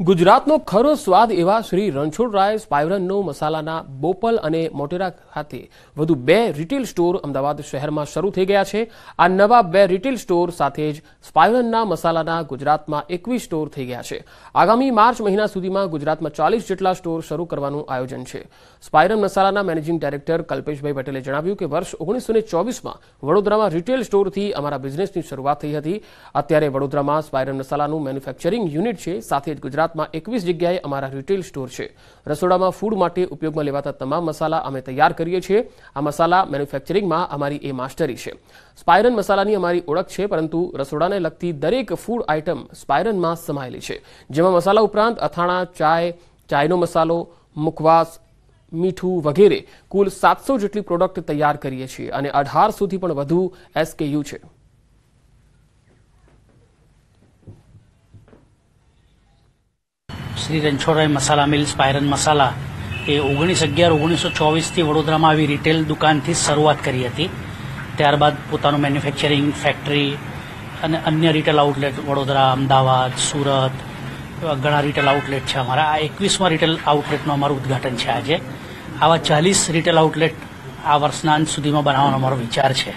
ગુજરાતનો ખરો સ્વાદ એવા શ્રી રણછોડરાય સ્પાયરનનો મસાલાના બોપલ અને મોટેરા ખાતે વધુ બે રિટેલ સ્ટોર અમદાવાદ શહેરમાં શરૂ થઈ ગયા છે આ નવા બે રિટેલ સ્ટોર સાથે જ સ્પાયરનના મસાલાના ગુજરાતમાં એકવીસ સ્ટોર થઈ ગયા છે આગામી માર્ચ મહિના સુધીમાં ગુજરાતમાં ચાલીસ જેટલા સ્ટોર શરૂ કરવાનું આયોજન છે સ્પાયરન મસાલાના મેનેજિંગ ડાયરેક્ટર કલ્પેશભાઈ પટેલે જણાવ્યું કે વર્ષ ઓગણીસો ચોવીસમાં વડોદરામાં રિટેલ સ્ટોરથી અમારા બિઝનેસની શરૂઆત થઈ હતી અત્યારે વડોદરામાં સ્પાયરન મસાલાનું મેન્યુફેક્ચરિંગ યુનિટ છે સાથે જ ગુજરાત ગુજરાતમાં એકવીસ જગ્યાએ અમારા રિટેલ સ્ટોર છે રસોડામાં ફૂડ માટે ઉપયોગમાં લેવાતા તમામ મસાલા અમે તૈયાર કરીએ છીએ આ મસાલા મેન્યુફેક્ચરિંગમાં અમારી એ માસ્ટરી છે સ્પાયરન મસાલાની અમારી ઓળખ છે પરંતુ રસોડાને લગતી દરેક ફૂડ આઇટમ સ્પાયરનમાં સમાયેલી છે જેમાં મસાલા ઉપરાંત અથાણા ચાય ચાયનો મસાલો મુખવાસ મીઠું વગેરે કુલ સાતસો જેટલી પ્રોડક્ટ તૈયાર કરીએ છીએ અને અઢાર સુધી પણ વધુ એસકેયુ છે શ્રી રણછોડરાય મસાલા મિલ્સ પાયરન મસાલા એ ઓગણીસ અગિયાર ઓગણીસો ચોવીસથી વડોદરામાં આવી રિટેલ દુકાનથી શરૂઆત કરી હતી ત્યારબાદ પોતાનું મેન્યુફેક્ચરિંગ ફેક્ટરી અને અન્ય રિટેલ આઉટલેટ વડોદરા અમદાવાદ સુરત ઘણા રિટેલ આઉટલેટ છે અમારા આ એકવીસમાં રિટેલ આઉટલેટનું અમારું ઉદઘાટન છે આજે આવા ચાલીસ રિટેલ આઉટલેટ આ વર્ષના અંત સુધીમાં બનાવવાનો અમારો વિચાર છે